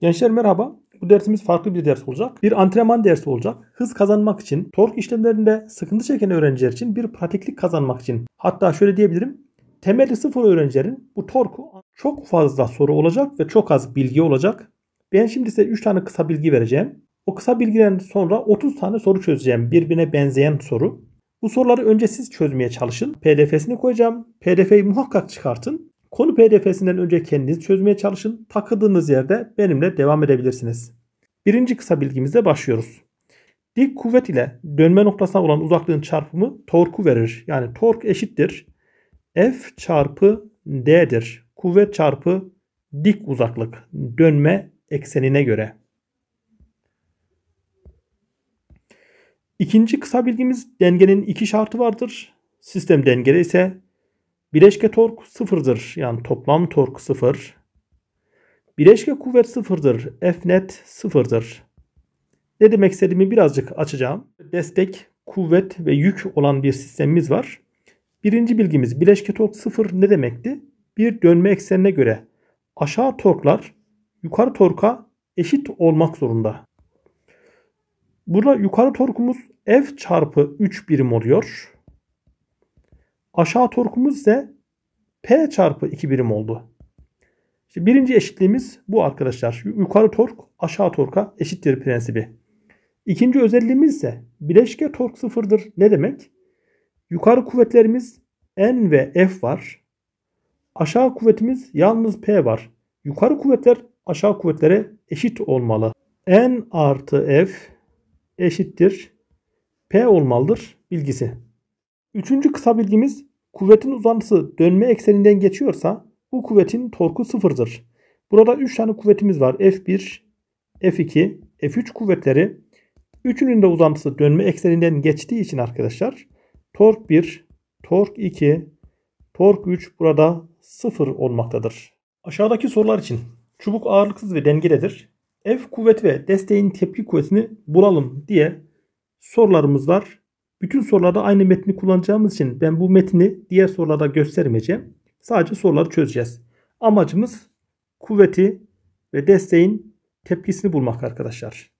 Gençler merhaba. Bu dersimiz farklı bir ders olacak. Bir antrenman dersi olacak. Hız kazanmak için, tork işlemlerinde sıkıntı çeken öğrenciler için bir pratiklik kazanmak için. Hatta şöyle diyebilirim. Temeli sıfır öğrencilerin bu torku çok fazla soru olacak ve çok az bilgi olacak. Ben şimdi size 3 tane kısa bilgi vereceğim. O kısa bilgiden sonra 30 tane soru çözeceğim. Birbirine benzeyen soru. Bu soruları önce siz çözmeye çalışın. PDF'sini koyacağım. PDF'yi muhakkak çıkartın. Konu pdf'sinden önce kendiniz çözmeye çalışın. Takıldığınız yerde benimle devam edebilirsiniz. Birinci kısa bilgimizle başlıyoruz. Dik kuvvet ile dönme noktasına olan uzaklığın çarpımı torku verir. Yani tork eşittir. F çarpı D'dir. Kuvvet çarpı dik uzaklık dönme eksenine göre. İkinci kısa bilgimiz dengenin iki şartı vardır. Sistem dengede ise Bileşke tork sıfırdır. Yani toplam tork sıfır. Bileşke kuvvet sıfırdır. F net sıfırdır. Ne demek istediğimi birazcık açacağım. Destek, kuvvet ve yük olan bir sistemimiz var. Birinci bilgimiz bileşke tork sıfır ne demekti? Bir dönme eksenine göre aşağı torklar yukarı torka eşit olmak zorunda. Burada yukarı torkumuz F çarpı 3 birim oluyor. Aşağı torkumuz da P çarpı 2 birim oldu. İşte birinci eşitliğimiz bu arkadaşlar. Yukarı tork aşağı torka eşittir prensibi. İkinci özelliğimiz ise bileşke tork sıfırdır. Ne demek? Yukarı kuvvetlerimiz N ve F var. Aşağı kuvvetimiz yalnız P var. Yukarı kuvvetler aşağı kuvvetlere eşit olmalı. N artı F eşittir P olmalıdır bilgisi. Üçüncü kısa bilgimiz Kuvvetin uzantısı dönme ekseninden geçiyorsa bu kuvvetin torku sıfırdır. Burada 3 tane kuvvetimiz var. F1, F2, F3 kuvvetleri. Üçünün de uzantısı dönme ekseninden geçtiği için arkadaşlar tork 1, tork 2, tork 3 burada sıfır olmaktadır. Aşağıdaki sorular için çubuk ağırlıksız ve dengededir. F kuvveti ve desteğin tepki kuvvetini bulalım diye sorularımız var. Bütün sorularda aynı metni kullanacağımız için ben bu metni diğer sorularda göstermeyeceğim. Sadece soruları çözeceğiz. Amacımız kuvveti ve desteğin tepkisini bulmak arkadaşlar.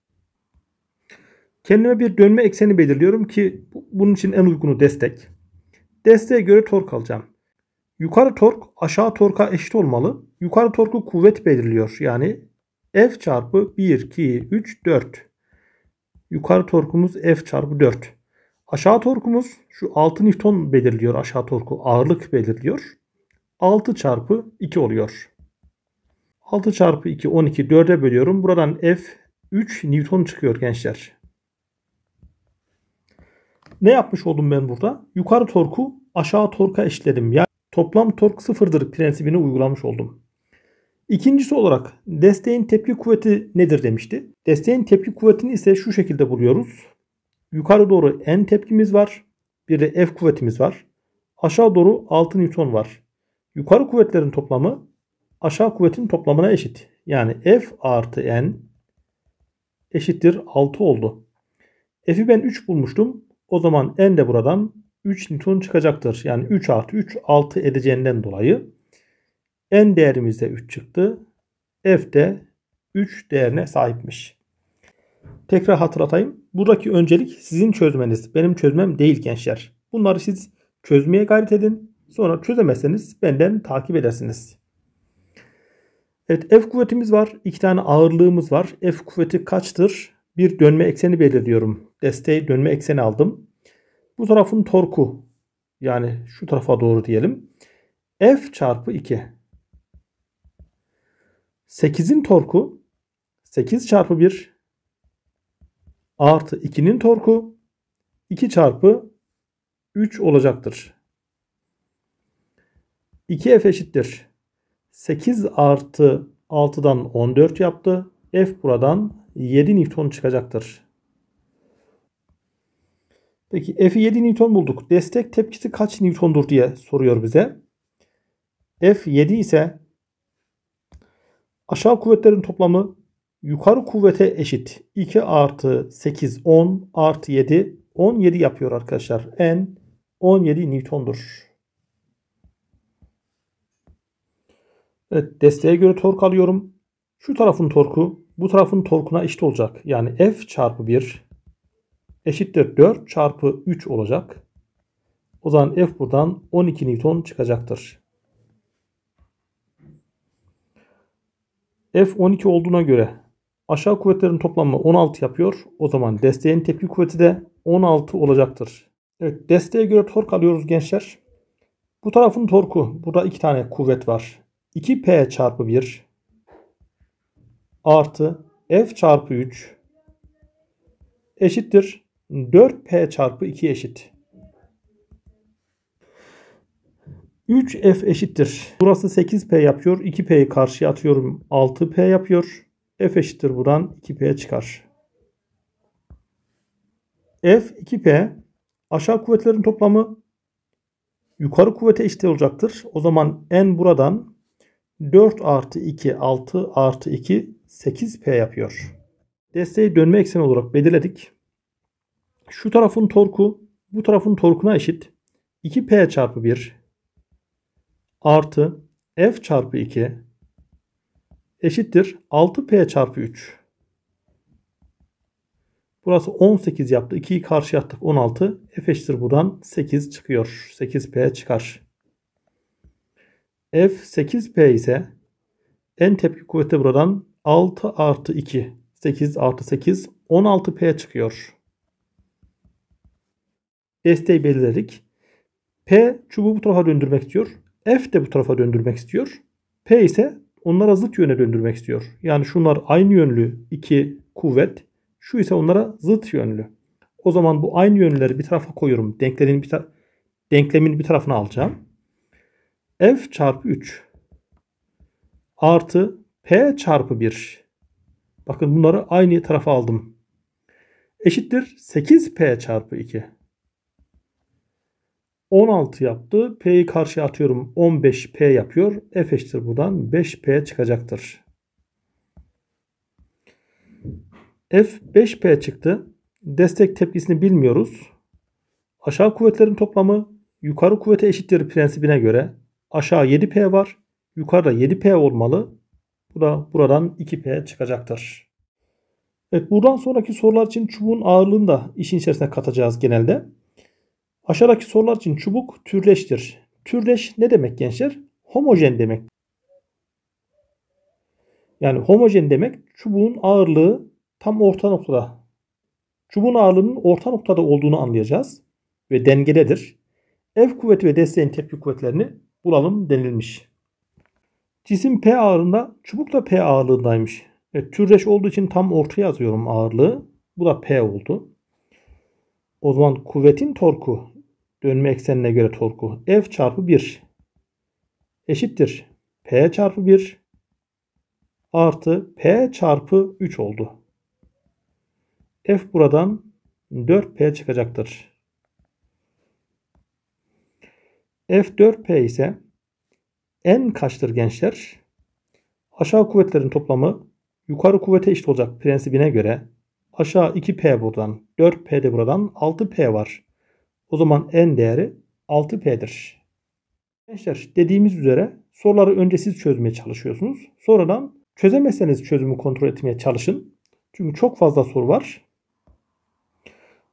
Kendime bir dönme ekseni belirliyorum ki bunun için en uygunu destek. Desteğe göre tork alacağım. Yukarı tork aşağı torka eşit olmalı. Yukarı torku kuvvet belirliyor. Yani F çarpı 1, 2, 3, 4. Yukarı torkumuz F çarpı 4. Aşağı torkumuz şu 6 Newton belirliyor aşağı torku. Ağırlık belirliyor. 6 çarpı 2 oluyor. 6 çarpı 2 12 4'e bölüyorum. Buradan F 3 Newton çıkıyor gençler. Ne yapmış oldum ben burada? Yukarı torku aşağı torka eşledim. Yani toplam tork sıfırdır prensibini uygulamış oldum. İkincisi olarak desteğin tepki kuvveti nedir demişti. Desteğin tepki kuvvetini ise şu şekilde buluyoruz. Yukarı doğru N tepkimiz var. Bir de F kuvvetimiz var. Aşağı doğru 6 Newton var. Yukarı kuvvetlerin toplamı aşağı kuvvetin toplamına eşit. Yani F artı N eşittir 6 oldu. F'i ben 3 bulmuştum. O zaman N de buradan 3 Newton çıkacaktır. Yani 3 artı 3 6 edeceğinden dolayı N değerimiz de 3 çıktı. F de 3 değerine sahipmiş. Tekrar hatırlatayım. Buradaki öncelik sizin çözmeniz. Benim çözmem değil gençler. Bunları siz çözmeye gayret edin. Sonra çözemezseniz benden takip edersiniz. Evet F kuvvetimiz var. iki tane ağırlığımız var. F kuvveti kaçtır? Bir dönme ekseni belirliyorum. Desteği dönme ekseni aldım. Bu tarafın torku yani şu tarafa doğru diyelim. F çarpı 2. 8'in torku 8 çarpı 1 artı 2'nin torku 2 çarpı 3 olacaktır. 2F eşittir. 8 artı 6'dan 14 yaptı. F buradan 7 Newton çıkacaktır. Peki F'i 7 Newton bulduk. Destek tepkisi kaç Newton'dur diye soruyor bize. F 7 ise aşağı kuvvetlerin toplamı yukarı kuvvete eşit. 2 artı 8 10 artı 7 17 yapıyor arkadaşlar. N 17 Newton'dur. Evet desteğe göre tork alıyorum. Şu tarafın torku bu tarafın torkuna eşit olacak. Yani F çarpı 1 eşittir 4 çarpı 3 olacak. O zaman F buradan 12 Newton çıkacaktır. F 12 olduğuna göre Aşağı kuvvetlerin toplamı 16 yapıyor. O zaman desteğin tepki kuvveti de 16 olacaktır. Evet desteğe göre tork alıyoruz gençler. Bu tarafın torku. Burada iki tane kuvvet var. 2P çarpı 1 artı F çarpı 3 eşittir. 4P çarpı 2 eşit. 3F eşittir. Burası 8P yapıyor. 2P'yi karşıya atıyorum. 6P yapıyor. F eşittir buradan 2P çıkar. F 2P aşağı kuvvetlerin toplamı yukarı kuvvete eşit olacaktır. O zaman N buradan 4 artı 2 6 artı 2 8P yapıyor. Desteği dönme ekseni olarak belirledik. Şu tarafın torku bu tarafın torkuna eşit. 2P çarpı 1 artı F çarpı 2 eşittir 6P çarpı 3. Burası 18 yaptı. 2'yi karşı attık 16. F eşittir buradan 8 çıkıyor. 8P çıkar. F 8P ise en tepki kuvveti buradan 6 artı 2. 8 artı 8 16P çıkıyor. Desteği belirledik. P çubuğu bu tarafa döndürmek istiyor. F de bu tarafa döndürmek istiyor. P ise onlara zıt yöne döndürmek istiyor. Yani şunlar aynı yönlü iki kuvvet, şu ise onlara zıt yönlü. O zaman bu aynı yönleri bir tarafa koyuyorum. Denklemin bir, ta denklemin bir tarafına alacağım. F çarpı 3 artı P çarpı 1. Bakın bunları aynı tarafa aldım. Eşittir 8P çarpı 2. 16 yaptı. P'yi karşıya atıyorum. 15P yapıyor. F eşittir buradan 5P çıkacaktır. F 5P çıktı. Destek tepkisini bilmiyoruz. Aşağı kuvvetlerin toplamı yukarı kuvvete eşittir prensibine göre. Aşağı 7P var. Yukarıda 7P olmalı. Bu da buradan 2P çıkacaktır. Evet buradan sonraki sorular için çubuğun ağırlığını da işin içerisine katacağız genelde. Aşağıdaki sorular için çubuk türleştir. Türleş ne demek gençler? Homojen demek. Yani homojen demek çubuğun ağırlığı tam orta noktada. Çubuğun ağırlığının orta noktada olduğunu anlayacağız ve dengededir. F kuvveti ve desteğin tepki kuvvetlerini bulalım denilmiş. Cisim P ağırlığında çubuk da P ağırlığındaymış. E, türleş olduğu için tam ortaya yazıyorum ağırlığı. Bu da P oldu. O zaman kuvvetin torku dönme eksenine göre torku F çarpı 1 eşittir. P çarpı 1 artı P çarpı 3 oldu. F buradan 4P çıkacaktır. F4P ise n kaçtır gençler? Aşağı kuvvetlerin toplamı yukarı kuvvete eşit olacak prensibine göre aşağı 2P buradan, 4P de buradan, 6P var. O zaman n değeri 6p'dir. Gençler dediğimiz üzere soruları önce siz çözmeye çalışıyorsunuz. Sonradan çözemezseniz çözümü kontrol etmeye çalışın. Çünkü çok fazla soru var.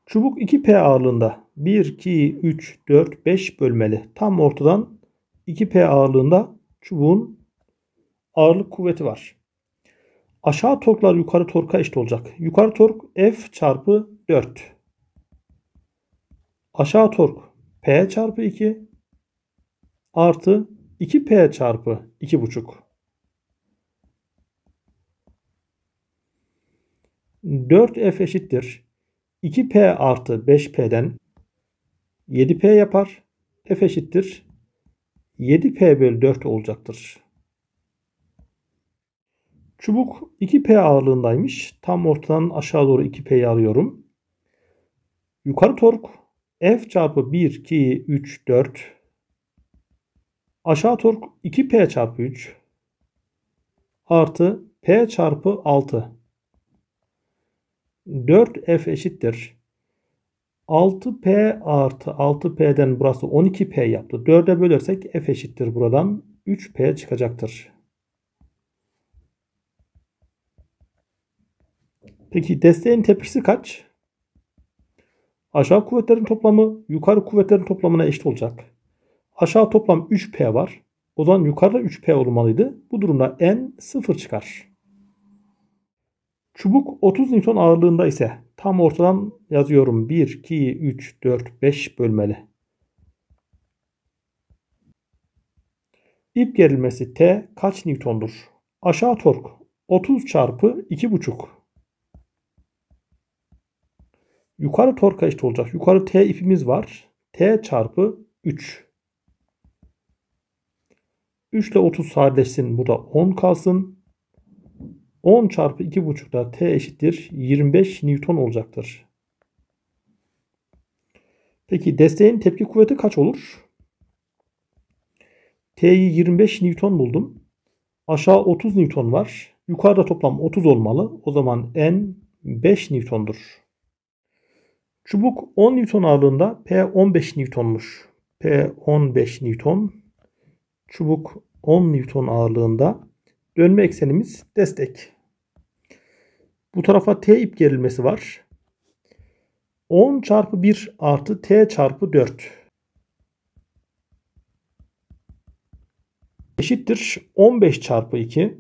Çubuk 2P ağırlığında 1, 2, 3, 4, 5 bölmeli. Tam ortadan 2P ağırlığında çubuğun ağırlık kuvveti var. Aşağı torklar yukarı torka eşit olacak. Yukarı tork F çarpı 4 aşağı tork P çarpı 2 artı 2P çarpı 2,5. 4F eşittir. 2P artı 5P'den 7P yapar. F eşittir. 7P bölü 4 olacaktır. Çubuk 2P ağırlığındaymış. Tam ortadan aşağı doğru 2P'yi alıyorum. Yukarı tork f çarpı 1, 2, 3, 4. Aşağı tork 2p çarpı 3 artı p çarpı 6. 4f eşittir. 6p artı 6p'den burası 12p yaptı. 4'e bölersek f eşittir buradan. 3p çıkacaktır. Peki desteğin tepkisi kaç? Aşağı kuvvetlerin toplamı yukarı kuvvetlerin toplamına eşit olacak. Aşağı toplam 3P var. O zaman yukarıda 3P olmalıydı. Bu durumda N 0 çıkar. Çubuk 30 Newton ağırlığında ise tam ortadan yazıyorum. 1, 2, 3, 4, 5 bölmeli. İp gerilmesi T kaç Newton'dur? Aşağı tork 30 çarpı 2,5. Yukarı torka eşit olacak. Yukarı T ipimiz var. T çarpı 3. 3 ile 30 sadeleşsin. burada 10 kalsın. 10 çarpı 2,5 da T eşittir. 25 Newton olacaktır. Peki desteğin tepki kuvveti kaç olur? T'yi 25 Newton buldum. Aşağı 30 Newton var. Yukarıda toplam 30 olmalı. O zaman N 5 Newton'dur. Çubuk 10 Newton ağırlığında P 15 Newton'muş. P 15 Newton. Çubuk 10 Newton ağırlığında. Dönme eksenimiz destek. Bu tarafa T ip gerilmesi var. 10 çarpı 1 artı T çarpı 4. Eşittir 15 çarpı 2.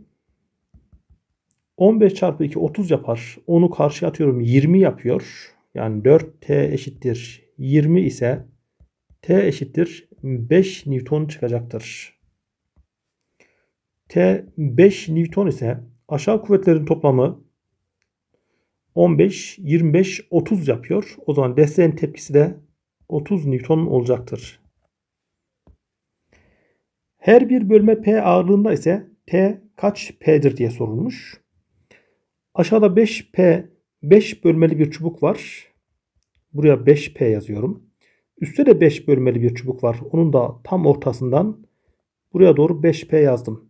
15 çarpı 2 30 yapar. Onu karşıya atıyorum 20 yapıyor. Yani 4T eşittir 20 ise T eşittir 5 Newton çıkacaktır. T 5 Newton ise aşağı kuvvetlerin toplamı 15, 25, 30 yapıyor. O zaman desteğin tepkisi de 30 Newton olacaktır. Her bir bölme P ağırlığında ise T kaç P'dir diye sorulmuş. Aşağıda 5P 5 bölmeli bir çubuk var. Buraya 5P yazıyorum. Üstte de 5 bölmeli bir çubuk var. Onun da tam ortasından buraya doğru 5P yazdım.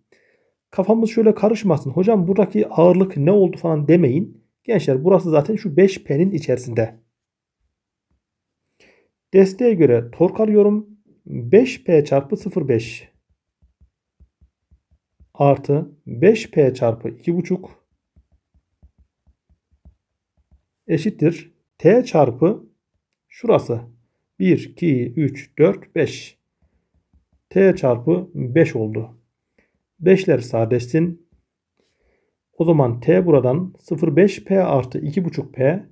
Kafamız şöyle karışmasın. Hocam buradaki ağırlık ne oldu falan demeyin. Gençler burası zaten şu 5P'nin içerisinde. Desteğe göre tork alıyorum. 5P çarpı 0,5 artı 5P çarpı 2,5 eşittir. T çarpı şurası 1, 2, 3, 4, 5. T çarpı 5 oldu. 5'ler sadeleşsin. O zaman T buradan 0,5P artı 2,5P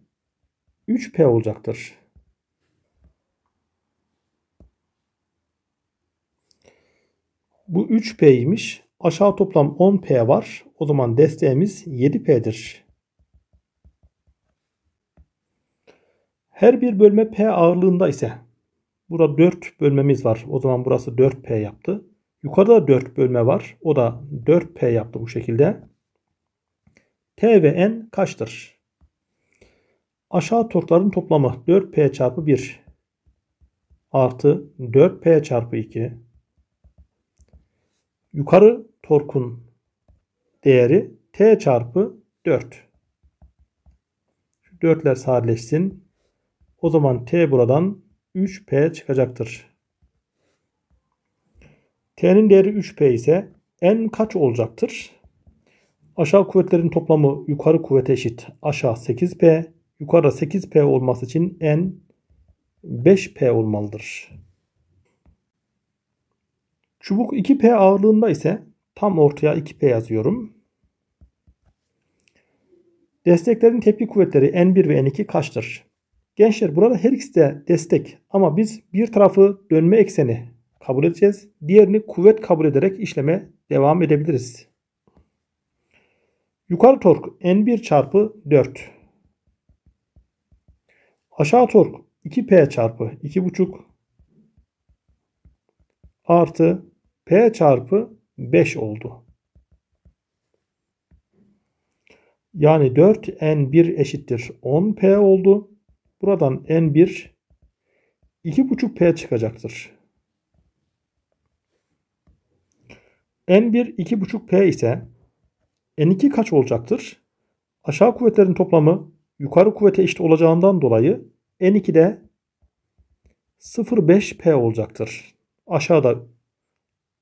3P olacaktır. Bu 3P'ymiş. Aşağı toplam 10P var. O zaman desteğimiz 7P'dir. Her bir bölme P ağırlığında ise burada 4 bölmemiz var. O zaman burası 4P yaptı. Yukarıda 4 bölme var. O da 4P yaptı bu şekilde. T ve N kaçtır? Aşağı torkların toplamı 4P çarpı 1 artı 4P çarpı 2. Yukarı torkun değeri T çarpı 4. Şu 4'ler sadeleşsin. O zaman T buradan 3P çıkacaktır. T'nin değeri 3P ise N kaç olacaktır? Aşağı kuvvetlerin toplamı yukarı kuvvete eşit. Aşağı 8P, yukarıda 8P olması için N 5P olmalıdır. Çubuk 2P ağırlığında ise tam ortaya 2P yazıyorum. Desteklerin tepki kuvvetleri N1 ve N2 kaçtır? Gençler burada her ikisi de destek ama biz bir tarafı dönme ekseni kabul edeceğiz. Diğerini kuvvet kabul ederek işleme devam edebiliriz. Yukarı tork N1 çarpı 4. Aşağı tork 2P çarpı 2,5 artı P çarpı 5 oldu. Yani 4N1 eşittir 10P oldu. Buradan N1 2,5P çıkacaktır. N1 2,5P ise N2 kaç olacaktır? Aşağı kuvvetlerin toplamı yukarı kuvvete eşit olacağından dolayı N2'de 0,5P olacaktır. Aşağıda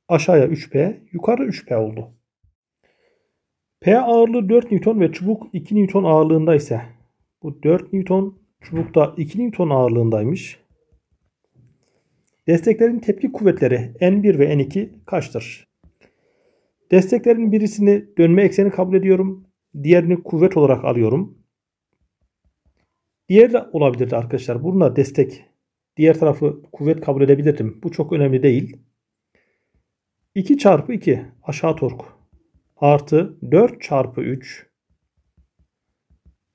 aşağıya 3P, yukarı 3P oldu. P ağırlığı 4 Newton ve çubuk 2 Newton ağırlığında ise bu 4 Newton Çubukta 2 Newton ağırlığındaymış. Desteklerin tepki kuvvetleri N1 ve N2 kaçtır? Desteklerin birisini dönme ekseni kabul ediyorum. Diğerini kuvvet olarak alıyorum. Diğer de olabilirdi arkadaşlar. Bununla destek. Diğer tarafı kuvvet kabul edebilirdim. Bu çok önemli değil. 2 çarpı 2 aşağı tork artı 4 çarpı 3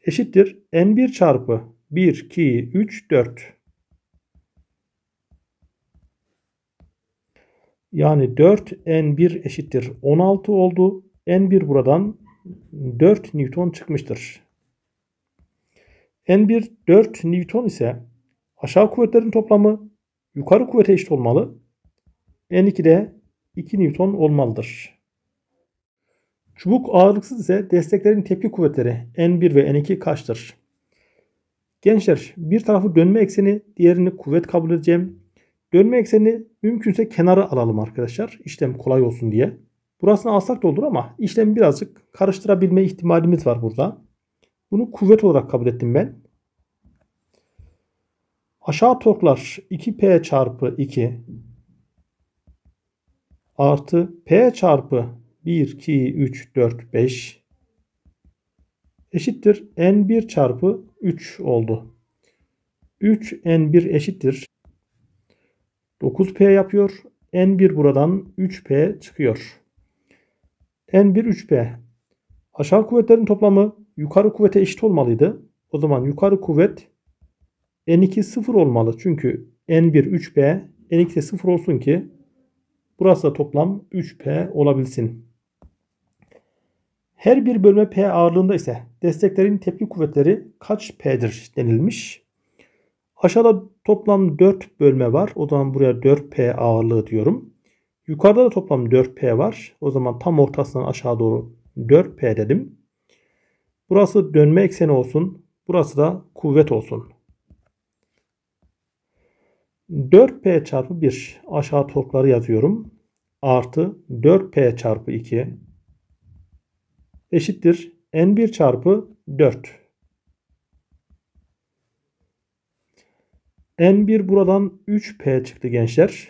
eşittir N1 çarpı 1, 2, 3, 4. Yani 4 N1 eşittir 16 oldu. N1 buradan 4 Newton çıkmıştır. N1 4 Newton ise aşağı kuvvetlerin toplamı yukarı kuvvete eşit olmalı. N2 de 2 Newton olmalıdır. Çubuk ağırlıksız ise desteklerin tepki kuvvetleri N1 ve N2 kaçtır? Gençler bir tarafı dönme ekseni diğerini kuvvet kabul edeceğim. Dönme ekseni mümkünse kenara alalım arkadaşlar. İşlem kolay olsun diye. Burasını alsak da olur ama işlemi birazcık karıştırabilme ihtimalimiz var burada. Bunu kuvvet olarak kabul ettim ben. Aşağı torklar 2P çarpı 2 artı P çarpı 1, 2, 3, 4, 5 eşittir N1 çarpı 3 oldu. 3 n1 eşittir. 9p yapıyor. n1 buradan 3p çıkıyor. n1 3p. Aşağı kuvvetlerin toplamı yukarı kuvvete eşit olmalıydı. O zaman yukarı kuvvet n2 0 olmalı. Çünkü n1 3p, n2 de 0 olsun ki burası da toplam 3p olabilsin. Her bir bölme P ağırlığında ise desteklerin tepki kuvvetleri kaç P'dir denilmiş. Aşağıda toplam 4 bölme var. O zaman buraya 4P ağırlığı diyorum. Yukarıda da toplam 4P var. O zaman tam ortasından aşağı doğru 4P dedim. Burası dönme ekseni olsun. Burası da kuvvet olsun. 4P çarpı 1 aşağı torkları yazıyorum. Artı 4P çarpı 2 eşittir n1 çarpı 4. n1 buradan 3p çıktı gençler.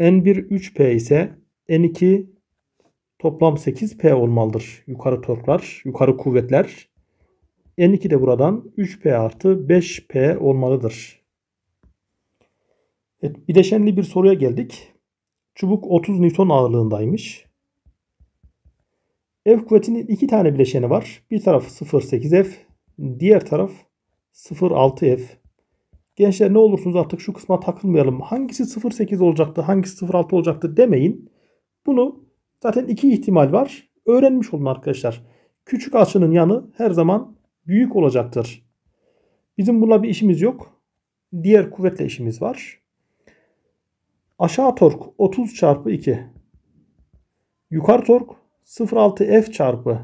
n1 3p ise n2 toplam 8p olmalıdır. Yukarı torklar, yukarı kuvvetler. n2 de buradan 3p artı 5p olmalıdır. Evet, bileşenli bir soruya geldik. Çubuk 30 Newton ağırlığındaymış. F kuvvetinin iki tane bileşeni var. Bir tarafı 0,8F. Diğer taraf 0,6F. Gençler ne olursunuz artık şu kısma takılmayalım. Hangisi 0,8 olacaktı, hangisi 0,6 olacaktı demeyin. Bunu zaten iki ihtimal var. Öğrenmiş olun arkadaşlar. Küçük açının yanı her zaman büyük olacaktır. Bizim bununla bir işimiz yok. Diğer kuvvetle işimiz var. Aşağı tork 30 çarpı 2. Yukarı tork 0,6 f çarpı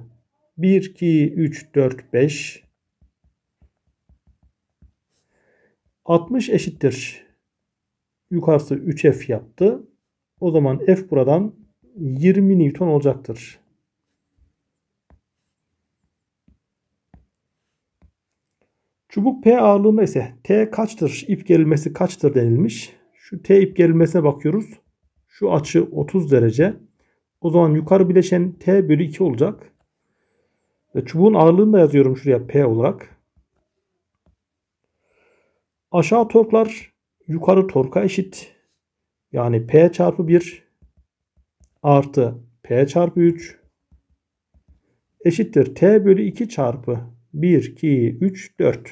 1, 2, 3, 4, 5 60 eşittir. Yukarısı 3f yaptı. O zaman f buradan 20 Newton olacaktır. Çubuk P ağırlığında ise T kaçtır, İp gerilmesi kaçtır denilmiş. Şu T ip gerilmesine bakıyoruz. Şu açı 30 derece. O zaman yukarı bileşen T bölü 2 olacak. Ve çubuğun ağırlığını da yazıyorum şuraya P olarak. Aşağı torklar yukarı torka eşit. Yani P çarpı 1 artı P çarpı 3 eşittir. T bölü 2 çarpı 1, 2, 3, 4.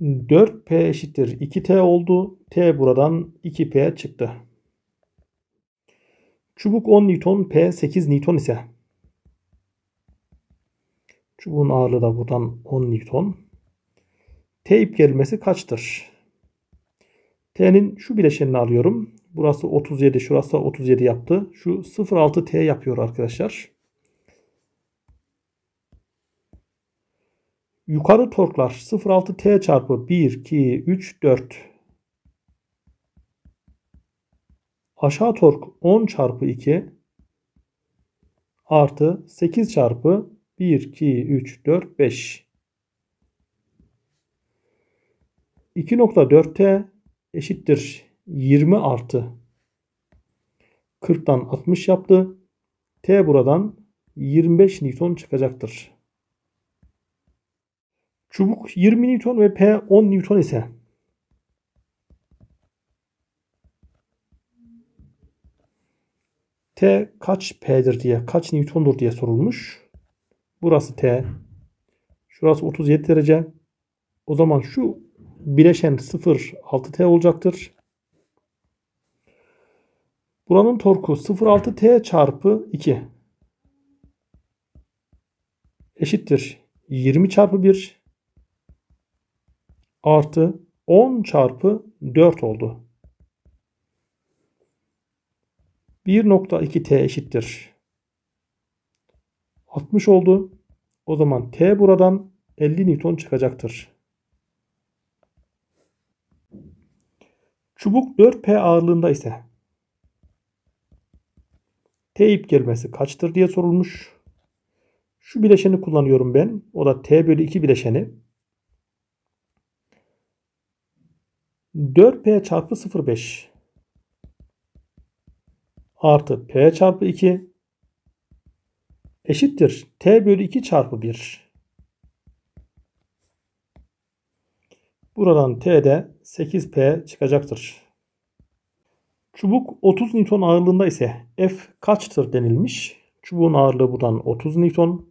4P eşittir 2T oldu. T buradan 2P çıktı. Çubuk 10 Newton, P 8 Newton ise çubuğun ağırlığı da buradan 10 Newton. T ip gerilmesi kaçtır? T'nin şu bileşenini alıyorum. Burası 37, şurası 37 yaptı. Şu 0.6 T yapıyor arkadaşlar. Yukarı torklar 0.6 T çarpı 1, 2, 3, 4. Aşağı tork 10 çarpı 2 artı 8 çarpı 1, 2, 3, 4, 5. 2.4T eşittir 20 artı 40'tan 60 yaptı. T buradan 25 Newton çıkacaktır. Çubuk 20 Newton ve P 10 Newton ise T kaç P'dir diye, kaç Newton'dur diye sorulmuş. Burası T. Şurası 37 derece. O zaman şu bileşen 0 6T olacaktır. Buranın torku 0,6T çarpı 2 eşittir 20 çarpı 1 artı 10 çarpı 4 oldu. 1.2 t eşittir. 60 oldu. O zaman t buradan 50 Newton çıkacaktır. Çubuk 4P ağırlığında ise T ip gelmesi kaçtır diye sorulmuş. Şu bileşeni kullanıyorum ben. O da T bölü 2 bileşeni. 4P çarpı 0.5 artı P çarpı 2 eşittir T bölü 2 çarpı 1. Buradan T'de 8P çıkacaktır. Çubuk 30 Newton ağırlığında ise F kaçtır denilmiş. Çubuğun ağırlığı buradan 30 Newton.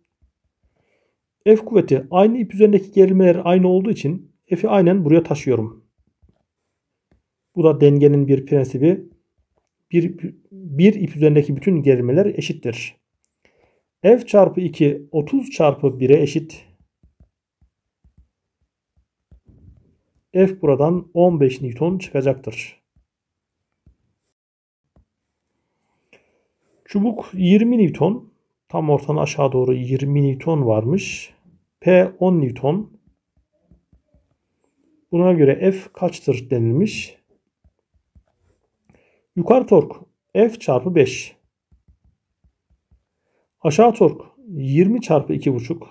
F kuvveti aynı ip üzerindeki gerilmeler aynı olduğu için F'i aynen buraya taşıyorum. Bu da dengenin bir prensibi bir, bir ip üzerindeki bütün gerilmeler eşittir. F çarpı 2 30 çarpı 1'e eşit. F buradan 15 Newton çıkacaktır. Çubuk 20 Newton. Tam ortadan aşağı doğru 20 Newton varmış. P 10 Newton. Buna göre F kaçtır denilmiş. Yukarı tork F çarpı 5. Aşağı tork 20 çarpı 2,5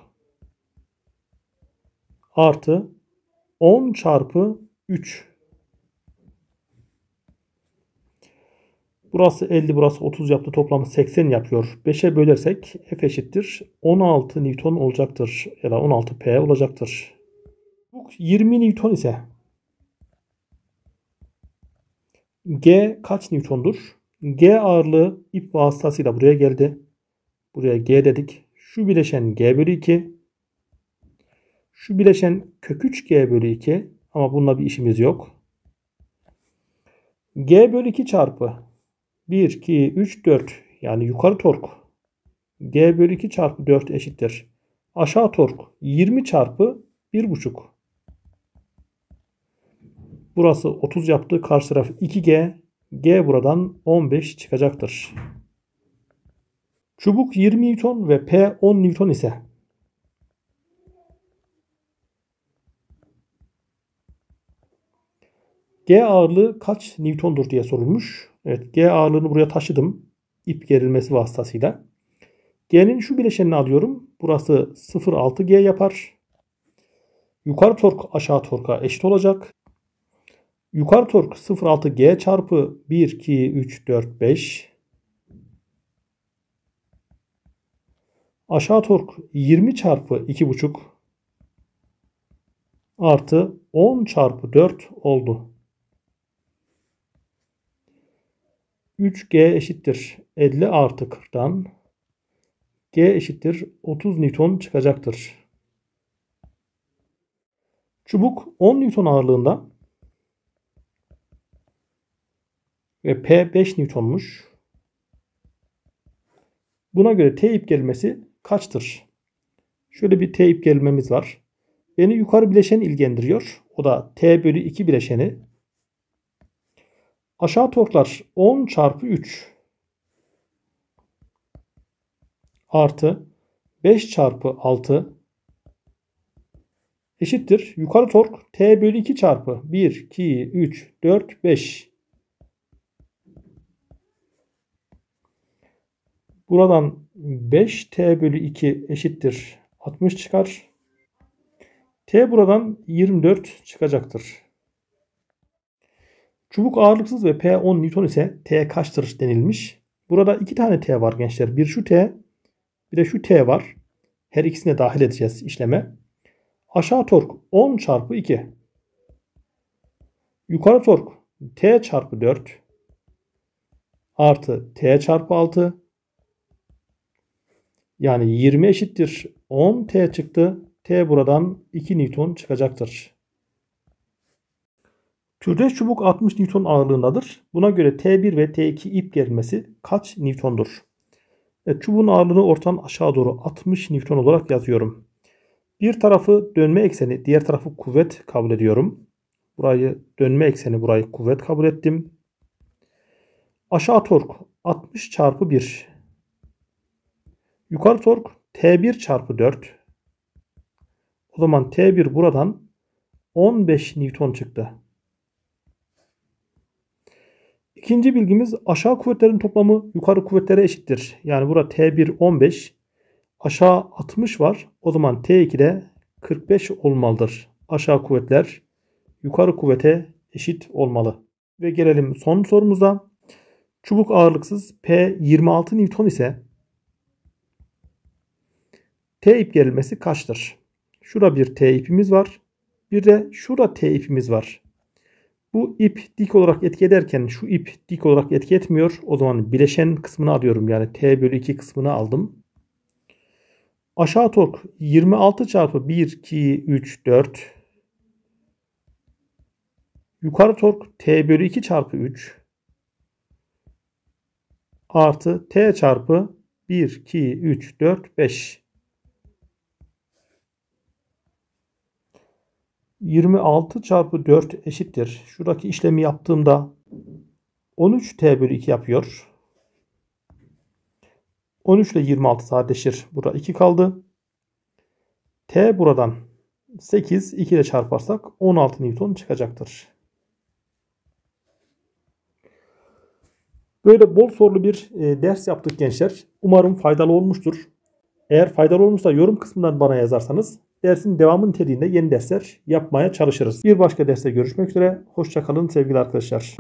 artı 10 çarpı 3. Burası 50 burası 30 yaptı toplamı 80 yapıyor. 5'e bölersek F eşittir 16 Newton olacaktır ya da 16 P olacaktır. Bu 20 Newton ise G kaç Newton'dur? G ağırlığı ip vasıtasıyla buraya geldi. Buraya G dedik. Şu bileşen G bölü 2. Şu bileşen kök 3G bölü 2. Ama bununla bir işimiz yok. G bölü 2 çarpı 1, 2, 3, 4 yani yukarı tork G bölü 2 çarpı 4 eşittir. Aşağı tork 20 çarpı 1,5. Burası 30 yaptı. Karşı taraf 2G. G buradan 15 çıkacaktır. Çubuk 20 Newton ve P 10 Newton ise G ağırlığı kaç Newton'dur diye sorulmuş. Evet G ağırlığını buraya taşıdım. İp gerilmesi vasıtasıyla. G'nin şu bileşenini alıyorum. Burası 0,6G yapar. Yukarı tork aşağı torka eşit olacak. Yukarı tork 0.6G çarpı 1, 2, 3, 4, 5. Aşağı tork 20 çarpı 2.5 artı 10 çarpı 4 oldu. 3G eşittir 50 artı 40'dan G eşittir 30 Newton çıkacaktır. Çubuk 10 Newton ağırlığında Ve P 5 Newton'muş. Buna göre T gelmesi kaçtır? Şöyle bir T gelmemiz var. Beni yukarı bileşen ilgendiriyor. O da T bölü 2 bileşeni. Aşağı torklar 10 çarpı 3 artı 5 çarpı 6 eşittir. Yukarı tork T bölü 2 çarpı 1, 2, 3, 4, 5 Buradan 5t bölü 2 eşittir 60 çıkar. T buradan 24 çıkacaktır. Çubuk ağırlıksız ve P 10 Newton ise T kaçtır denilmiş. Burada iki tane T var gençler. Bir şu T bir de şu T var. Her ikisine dahil edeceğiz işleme. Aşağı tork 10 çarpı 2. Yukarı tork T çarpı 4 artı T çarpı 6 yani 20 eşittir 10 T çıktı. T buradan 2 Newton çıkacaktır. Kürdeş çubuk 60 Newton ağırlığındadır. Buna göre T1 ve T2 ip gerilmesi kaç Newton'dur? E, çubuğun ağırlığını ortadan aşağı doğru 60 Newton olarak yazıyorum. Bir tarafı dönme ekseni, diğer tarafı kuvvet kabul ediyorum. Burayı dönme ekseni, burayı kuvvet kabul ettim. Aşağı tork 60 çarpı 1 Yukarı tork T1 çarpı 4. O zaman T1 buradan 15 Newton çıktı. İkinci bilgimiz aşağı kuvvetlerin toplamı yukarı kuvvetlere eşittir. Yani burada T1 15, aşağı 60 var. O zaman T2 de 45 olmalıdır. Aşağı kuvvetler yukarı kuvvete eşit olmalı. Ve gelelim son sorumuza. Çubuk ağırlıksız P 26 Newton ise T ip gerilmesi kaçtır? Şura bir T ipimiz var. Bir de şura T ipimiz var. Bu ip dik olarak etki ederken şu ip dik olarak etki etmiyor. O zaman bileşen kısmını alıyorum, Yani T bölü 2 kısmını aldım. Aşağı tork 26 çarpı 1, 2, 3, 4. Yukarı tork T bölü 2 çarpı 3. Artı T çarpı 1, 2, 3, 4, 5. 26 çarpı 4 eşittir. Şuradaki işlemi yaptığımda 13 t bölü 2 yapıyor. 13 ile 26 sadeşir. Burada 2 kaldı. T buradan 8 2 ile çarparsak 16 Newton çıkacaktır. Böyle bol sorulu bir e, ders yaptık gençler. Umarım faydalı olmuştur. Eğer faydalı olmuşsa yorum kısmından bana yazarsanız Dersin devamın niteliğinde yeni dersler yapmaya çalışırız. Bir başka derste görüşmek üzere. Hoşçakalın sevgili arkadaşlar.